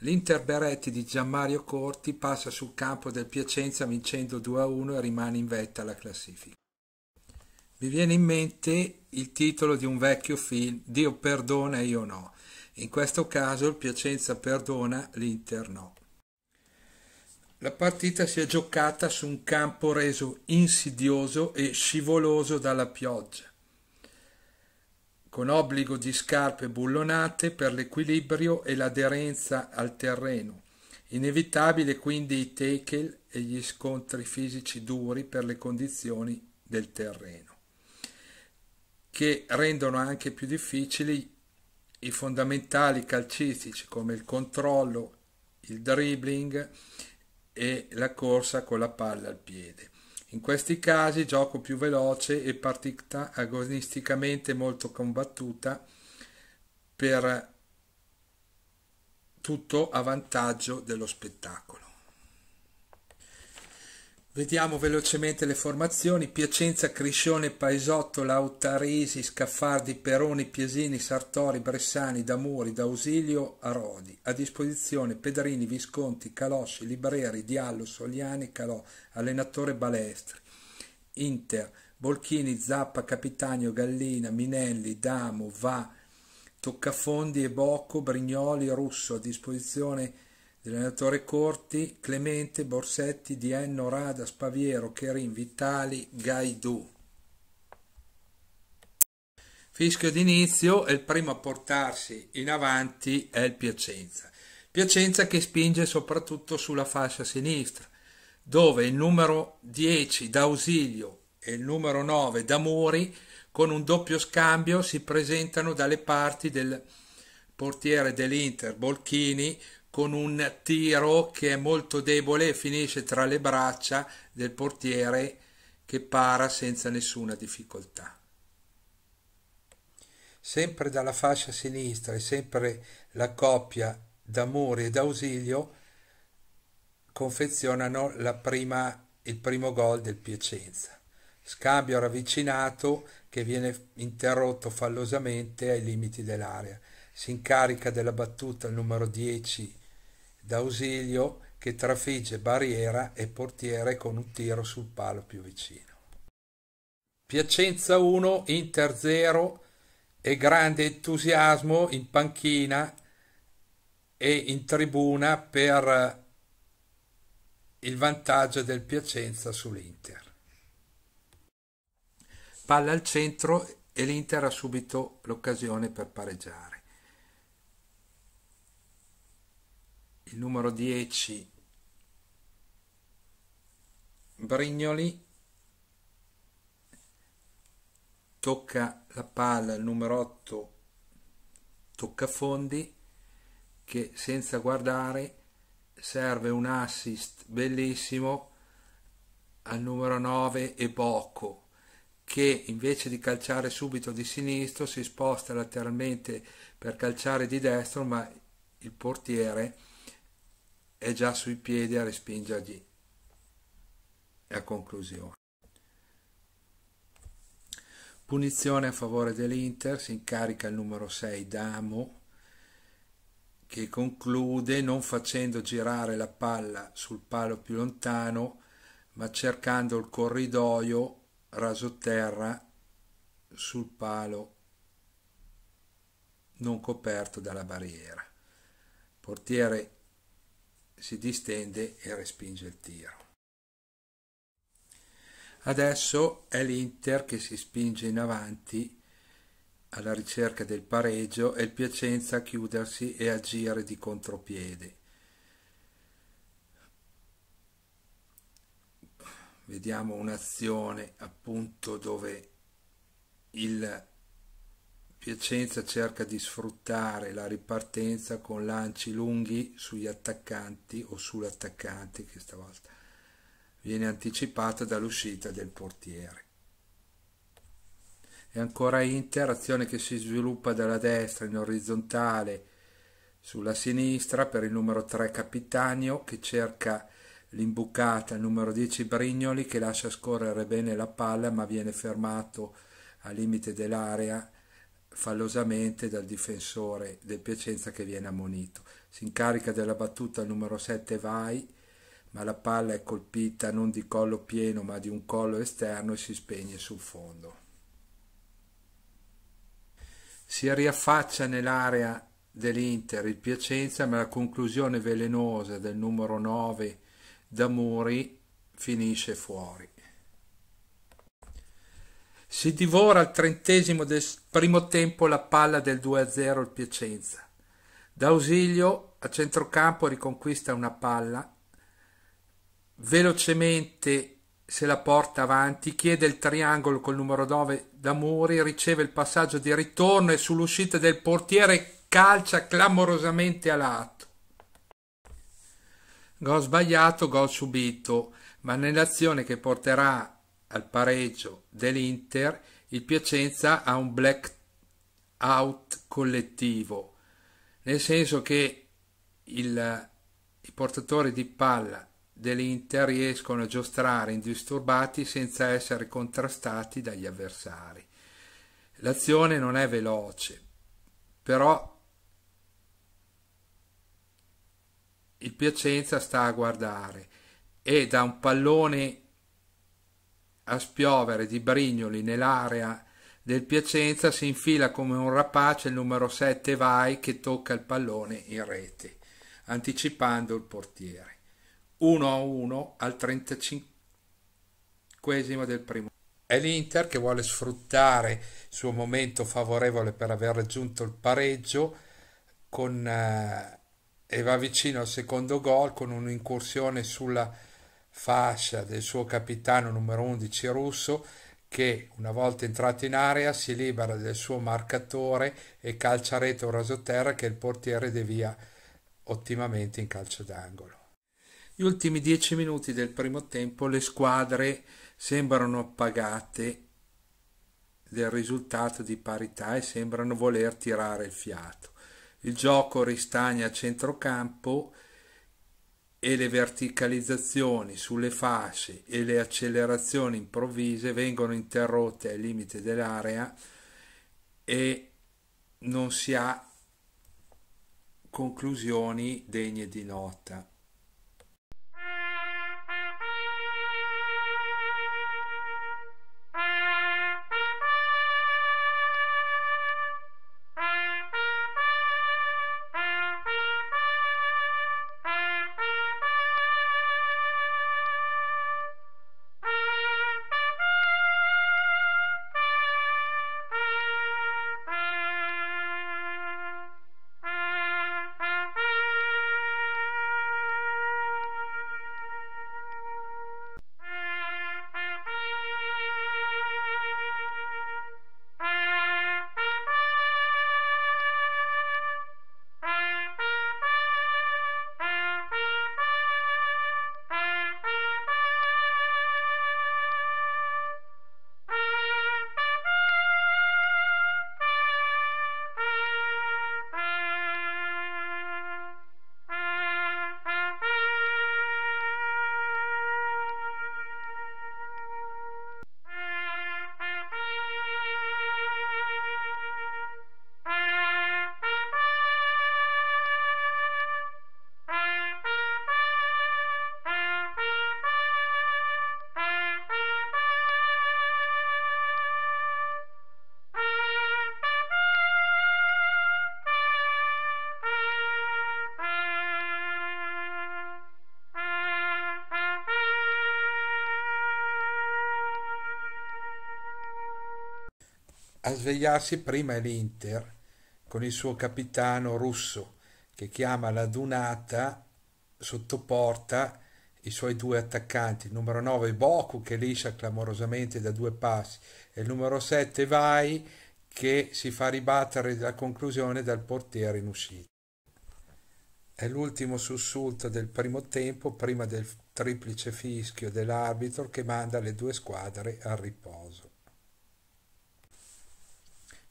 L'Inter Beretti di Gianmario Corti passa sul campo del Piacenza vincendo 2-1 e rimane in vetta alla classifica. Mi viene in mente il titolo di un vecchio film, Dio perdona e io no. In questo caso il Piacenza perdona, l'Inter no. La partita si è giocata su un campo reso insidioso e scivoloso dalla pioggia con obbligo di scarpe bullonate per l'equilibrio e l'aderenza al terreno. Inevitabile quindi i tackle e gli scontri fisici duri per le condizioni del terreno, che rendono anche più difficili i fondamentali calcistici come il controllo, il dribbling e la corsa con la palla al piede. In questi casi gioco più veloce e partita agonisticamente molto combattuta per tutto a vantaggio dello spettacolo. Vediamo velocemente le formazioni. Piacenza, Criscione, Paesotto, Lautaresi, Scaffardi, Peroni, Piesini, Sartori, Bressani, D'Amuri, D'Ausilio, Arodi. A disposizione Pedrini, Visconti, Calosci, Libreri, Diallo, Soliani, Calò, allenatore Balestri. Inter, Bolchini, Zappa, Capitano, Gallina, Minelli, Damo, Va, Toccafondi e Bocco, Brignoli, Russo. A disposizione dell'allenatore Corti, Clemente, Borsetti, Dienno, Rada, Spaviero, Cherin, Vitali, Gaidù. Fischio d'inizio e il primo a portarsi in avanti è il Piacenza. Piacenza che spinge soprattutto sulla fascia sinistra, dove il numero 10 d'Ausilio e il numero 9 da Muri con un doppio scambio si presentano dalle parti del portiere dell'Inter Bolchini con un tiro che è molto debole e finisce tra le braccia del portiere che para senza nessuna difficoltà. Sempre dalla fascia sinistra e sempre la coppia d'amore e d'ausilio confezionano prima, il primo gol del Piacenza. Scambio ravvicinato che viene interrotto fallosamente ai limiti dell'area. Si incarica della battuta il numero 10 d'ausilio che trafigge barriera e portiere con un tiro sul palo più vicino. Piacenza 1, Inter 0 e grande entusiasmo in panchina e in tribuna per eh, il vantaggio del Piacenza sull'Inter. Palla al centro e l'Inter ha subito l'occasione per pareggiare. il numero 10 Brignoli tocca la palla il numero 8 Toccafondi che senza guardare serve un assist bellissimo al numero 9 e Bocco che invece di calciare subito di sinistro si sposta lateralmente per calciare di destro ma il portiere è già sui piedi a respingergli a conclusione. Punizione a favore dell'Inter, si incarica il numero 6 Damo che conclude non facendo girare la palla sul palo più lontano ma cercando il corridoio rasoterra sul palo non coperto dalla barriera. Portiere si distende e respinge il tiro. Adesso è l'Inter che si spinge in avanti alla ricerca del pareggio e il Piacenza a chiudersi e agire di contropiede. Vediamo un'azione appunto dove il Piacenza cerca di sfruttare la ripartenza con lanci lunghi sugli attaccanti o sull'attaccante che stavolta viene anticipata dall'uscita del portiere. E ancora Inter, azione che si sviluppa dalla destra in orizzontale sulla sinistra per il numero 3 Capitanio che cerca l'imbucata al numero 10 Brignoli che lascia scorrere bene la palla ma viene fermato al limite dell'area fallosamente dal difensore del Piacenza che viene ammonito. Si incarica della battuta il numero 7 Vai, ma la palla è colpita non di collo pieno ma di un collo esterno e si spegne sul fondo. Si riaffaccia nell'area dell'Inter il Piacenza, ma la conclusione velenosa del numero 9 Damuri finisce fuori. Si divora al trentesimo del primo tempo la palla del 2-0 il Piacenza. D'Ausilio a centrocampo riconquista una palla, velocemente se la porta avanti, chiede il triangolo col numero 9 da Muri, riceve il passaggio di ritorno e sull'uscita del portiere calcia clamorosamente a lato. Gol sbagliato, gol subito, ma nell'azione che porterà al pareggio dell'Inter, il Piacenza ha un blackout collettivo, nel senso che il, i portatori di palla dell'Inter riescono a giostrare indisturbati senza essere contrastati dagli avversari. L'azione non è veloce, però il Piacenza sta a guardare e da un pallone a spiovere di brignoli nell'area del Piacenza si infila come un rapace il numero 7 Vai che tocca il pallone in rete, anticipando il portiere. 1 a 1 al 35 del primo. È l'Inter che vuole sfruttare il suo momento favorevole per aver raggiunto il pareggio con, eh, e va vicino al secondo gol con un'incursione sulla fascia del suo capitano numero 11 russo che una volta entrato in area si libera del suo marcatore e calcia a rete o rasoterra che il portiere devia ottimamente in calcio d'angolo. Gli ultimi dieci minuti del primo tempo le squadre sembrano appagate del risultato di parità e sembrano voler tirare il fiato. Il gioco ristagna a centrocampo e le verticalizzazioni sulle fasce e le accelerazioni improvvise vengono interrotte ai limiti dell'area e non si ha conclusioni degne di nota. A svegliarsi prima è l'Inter con il suo capitano russo che chiama la Dunata sotto porta i suoi due attaccanti, il numero 9 Boku che liscia clamorosamente da due passi e il numero 7 Vai che si fa ribattere la conclusione dal portiere in uscita. È l'ultimo sussulto del primo tempo prima del triplice fischio dell'arbitro che manda le due squadre al riposo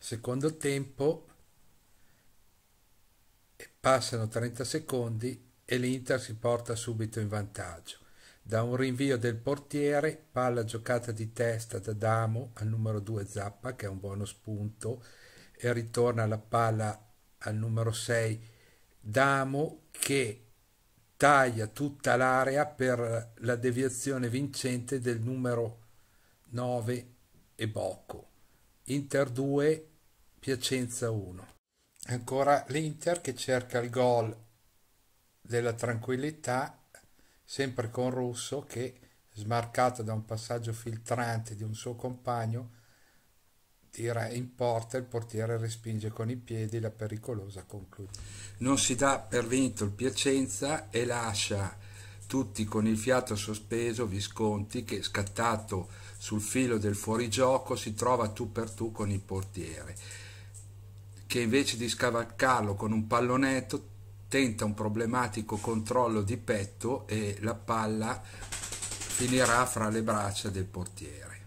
secondo tempo passano 30 secondi e l'Inter si porta subito in vantaggio. Da un rinvio del portiere, palla giocata di testa da Damo al numero 2 Zappa, che è un buono spunto, e ritorna la palla al numero 6 Damo che taglia tutta l'area per la deviazione vincente del numero 9 e Bocco. Inter 2 Piacenza 1. Ancora l'Inter che cerca il gol della tranquillità, sempre con Russo che, smarcato da un passaggio filtrante di un suo compagno, tira in porta, il portiere respinge con i piedi la pericolosa conclusione. Non si dà per vinto il Piacenza e lascia tutti con il fiato sospeso Visconti che scattato sul filo del fuorigioco si trova tu per tu con il portiere che invece di scavalcarlo con un pallonetto tenta un problematico controllo di petto e la palla finirà fra le braccia del portiere.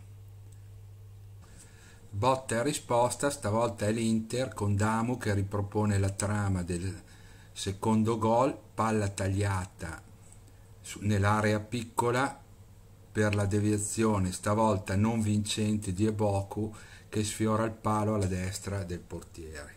Botta e risposta, stavolta è l'Inter con Damu che ripropone la trama del secondo gol, palla tagliata nell'area piccola per la deviazione stavolta non vincente di Eboku che sfiora il palo alla destra del portiere.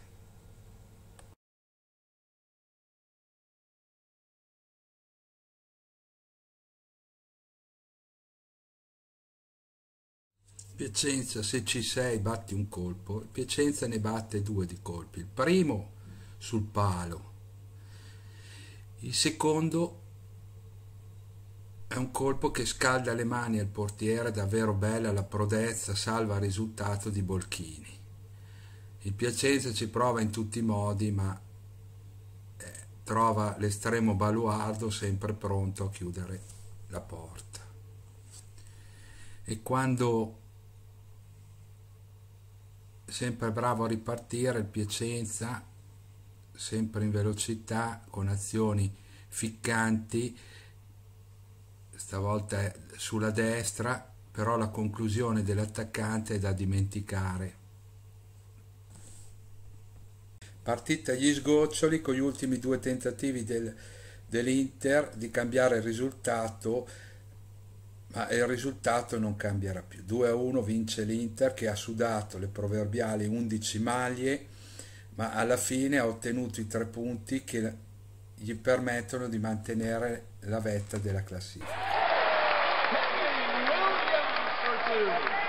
Piacenza se ci sei batti un colpo, Piacenza ne batte due di colpi, il primo sul palo, il secondo è un colpo che scalda le mani al portiere, davvero bella la prodezza, salva il risultato di Bolchini. Il Piacenza ci prova in tutti i modi, ma eh, trova l'estremo baluardo sempre pronto a chiudere la porta. E quando sempre bravo a ripartire, il Piacenza sempre in velocità, con azioni ficcanti, stavolta è sulla destra, però la conclusione dell'attaccante è da dimenticare. Partita agli sgoccioli con gli ultimi due tentativi del, dell'Inter di cambiare il risultato, ma il risultato non cambierà più. 2-1 vince l'Inter che ha sudato le proverbiali 11 maglie, ma alla fine ha ottenuto i tre punti che gli permettono di mantenere la vetta della classifica. Hallelujah.